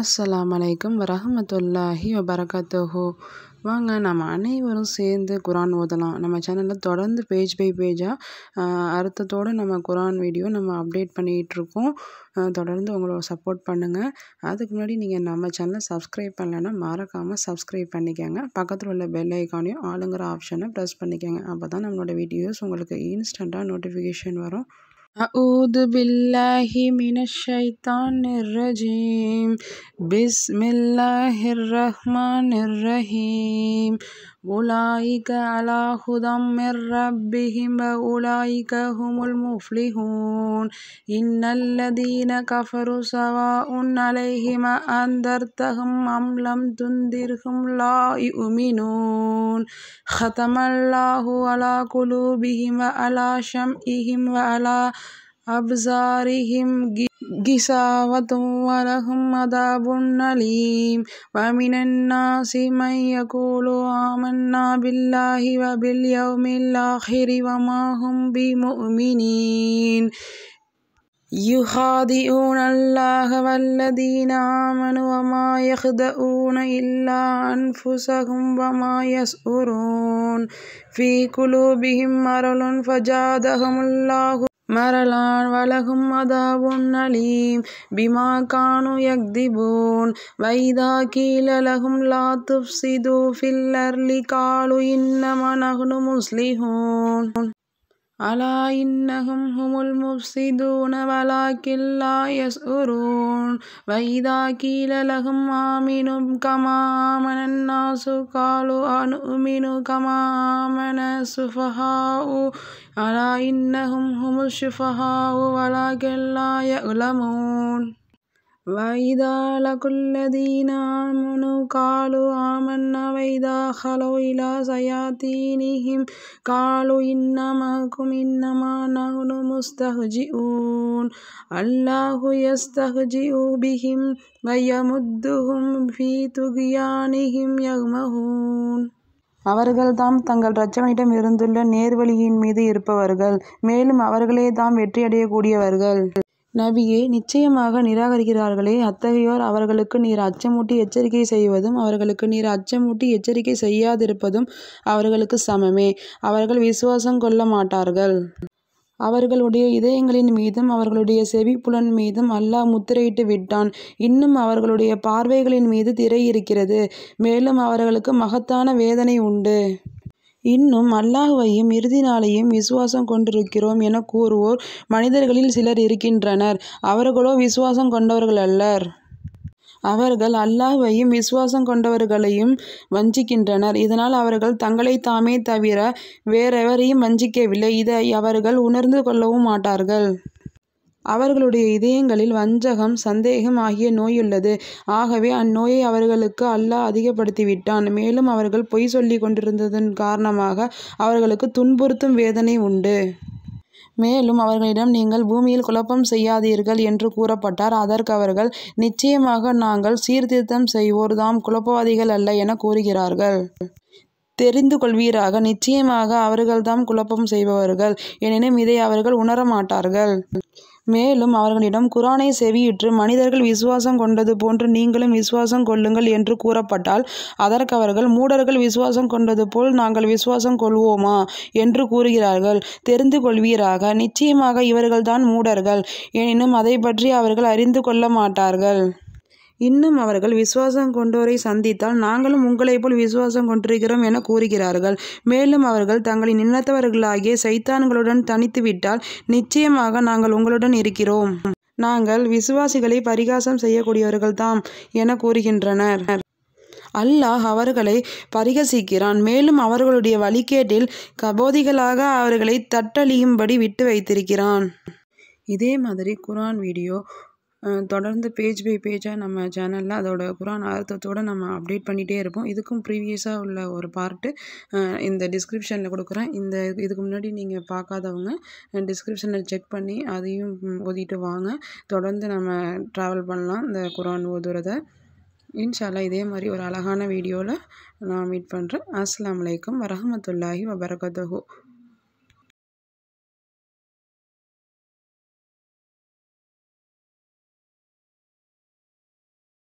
அஸ்ஸலாம் அலைக்கும் வரஹமத்துல்லாஹி வபரகத்துஹோ வாங்க நம்ம அனைவரும் சேர்ந்து குரான் ஓதலாம் நம்ம சேனலில் தொடர்ந்து பேஜ் பை பேஜாக அர்த்தத்தோடு நம்ம குரான் வீடியோ நம்ம அப்டேட் பண்ணிகிட்ருக்கோம் தொடர்ந்து உங்களோட சப்போர்ட் பண்ணுங்கள் அதுக்கு முன்னாடி நீங்கள் நம்ம சேனலை சப்ஸ்கிரைப் பண்ணலைன்னா மறக்காமல் சப்ஸ்கிரைப் பண்ணிக்கோங்க பக்கத்தில் உள்ள பெல் ஐக்கானையும் ஆளுங்கிற ஆப்ஷனை ப்ரெஸ் பண்ணிக்கோங்க அப்போ தான் நம்மளோட வீடியோஸ் உங்களுக்கு இன்ஸ்டண்ட்டாக நோட்டிஃபிகேஷன் வரும் اعوذ باللہ من الشیطان الرجیم بسم اللہ الرحمن الرحیم أولئك على هدى من ربهم وأولئك هم المفلحون إن الذين كفروا سواء عليهم أنذرتهم أم لم تنذرهم لا يؤمنون ختم الله على قلوبهم وعلى شمئهم وعلى أبزارهم قساوة ولهم عذاب أليم ومن الناس من يقول آمنا بالله وباليوم الآخر وما هم بمؤمنين يخادعون الله والذين آمنوا وما يخدعون إلا أنفسهم وما يسؤرون في قلوبهم مرل فجادهم الله மரலான் வலகும் அதா உன்னலீம் பிமா கானு யக்திபூன் வைதா கீழலகும் லா துப்சிது ஃபில்லர்லி காலு இன்னம நஹ்னு முஸ்லிஹூன் ألا إنهم هم المفسدون ولكن لا يشعرون وإذا قيل لهم آمنوا كما آمن الناس قالوا أنؤمن كما آمن السفهاء ألا إنهم هم السفهاء ولكن لا يعلمون வைதாளகுல்லதீனாமுனு காலு ஆமன்ன வைதா ஹலோ இலா சயாத்தீனிஹிம் காலு இன்னமகும் இன்னமா நகுனு முஸ்தஹுஜி ஊன் அல்லாஹு எஸ்தஹுஜி ஊபிஹிம் வையமுத்துஹும் பீதுகியானிஹிம் யக்மஹூன் அவர்கள் தாம் தங்கள் இரட்சவனிடம் இருந்துள்ள நேர்வழியின் மீது இருப்பவர்கள் மேலும் அவர்களே தாம் வெற்றியடையக்கூடியவர்கள் நபியே நிச்சயமாக நிராகரிக்கிறார்களே அத்தகையோர் அவர்களுக்கு நீர் அச்சமூட்டி எச்சரிக்கை செய்வதும் அவர்களுக்கு நீர் அச்சமூட்டி எச்சரிக்கை செய்யாதிருப்பதும் அவர்களுக்கு சமமே அவர்கள் விசுவாசம் கொள்ள மாட்டார்கள் அவர்களுடைய இதயங்களின் மீதும் அவர்களுடைய செவி புலன் மீதும் அல்லாஹ் முத்திரையிட்டு விட்டான் இன்னும் அவர்களுடைய பார்வைகளின் மீது திரை இருக்கிறது மேலும் அவர்களுக்கு மகத்தான வேதனை உண்டு இன்னும் அல்லாஹுவையும் இறுதி நாளையும் விசுவாசம் கொண்டிருக்கிறோம் என கூறுவோர் மனிதர்களில் சிலர் இருக்கின்றனர் அவர்களோ விசுவாசம் கொண்டவர்கள் அல்லர் அவர்கள் அல்லாஹையும் விசுவாசம் கொண்டவர்களையும் வஞ்சிக்கின்றனர் இதனால் அவர்கள் தங்களை தாமே தவிர வேறெவரையும் வஞ்சிக்கவில்லை இதை அவர்கள் உணர்ந்து கொள்ளவும் மாட்டார்கள் அவர்களுடைய இதயங்களில் வஞ்சகம் சந்தேகம் ஆகிய நோயுள்ளது ஆகவே அந்நோயை அவர்களுக்கு அல்லாஹ் அதிகப்படுத்திவிட்டான் மேலும் அவர்கள் பொய் சொல்லி கொண்டிருந்ததன் காரணமாக அவர்களுக்கு துன்புறுத்தும் வேதனை உண்டு மேலும் அவர்களிடம் நீங்கள் பூமியில் குழப்பம் செய்யாதீர்கள் என்று கூறப்பட்டார் அதற்கு அவர்கள் நிச்சயமாக நாங்கள் சீர்திருத்தம் செய்வோர் தாம் குழப்பவாதிகள் அல்ல என கூறுகிறார்கள் தெரிந்து கொள்வீராக நிச்சயமாக அவர்கள்தாம் குழப்பம் செய்பவர்கள் எனினும் இதை அவர்கள் உணரமாட்டார்கள் மேலும் அவர்களிடம் குரானை செவியுற்று மனிதர்கள் விசுவாசம் கொண்டது போன்று நீங்களும் விசுவாசம் கொள்ளுங்கள் என்று கூறப்பட்டால் அதற்கு அவர்கள் மூடர்கள் விசுவாசம் கொண்டது போல் நாங்கள் விசுவாசம் கொள்வோமா என்று கூறுகிறார்கள் தெரிந்து கொள்வீராக நிச்சயமாக இவர்கள்தான் மூடர்கள் எனினும் அதை பற்றி அவர்கள் அறிந்து கொள்ள மாட்டார்கள் இன்னும் அவர்கள் விசுவாசம் கொண்டோரை சந்தித்தால் நாங்களும் உங்களைப் போல் விசுவாசம் கொண்டிருக்கிறோம் என கூறுகிறார்கள் மேலும் அவர்கள் தங்களின் இன்னத்தவர்களாகிய சைத்தான்களுடன் தனித்துவிட்டால் நிச்சயமாக நாங்கள் உங்களுடன் இருக்கிறோம் நாங்கள் விசுவாசிகளை பரிகாசம் செய்யக்கூடியவர்கள்தாம் என கூறுகின்றனர் அல்லாஹ் அவர்களை பரிகசிக்கிறான் மேலும் அவர்களுடைய வழிகேட்டில் கபோதிகளாக அவர்களை தட்டழியும்படி விட்டு வைத்திருக்கிறான் இதே மாதிரி குரான் வீடியோ தொடர்ந்து பேஜ் பை பேஜாக நம்ம சேனலில் அதோட குரான் அர்த்தத்தோடு நம்ம அப்டேட் பண்ணிகிட்டே இருப்போம் இதுக்கும் ப்ரீவியஸாக உள்ள ஒரு பார்ட்டு இந்த டிஸ்கிரிப்ஷனில் கொடுக்குறேன் இந்த இதுக்கு முன்னாடி நீங்கள் பார்க்காதவங்க டிஸ்கிரிப்ஷனில் செக் பண்ணி அதையும் ஓதிட்டு வாங்க தொடர்ந்து நம்ம ட்ராவல் பண்ணலாம் இந்த குரான் ஓதுறதை இன்ஷாலா இதே மாதிரி ஒரு அழகான வீடியோவில் நான் மீட் பண்ணுறேன் அஸ்லாம் வலைக்கம் வரமத்துல்லாஹி வபரகதஹூ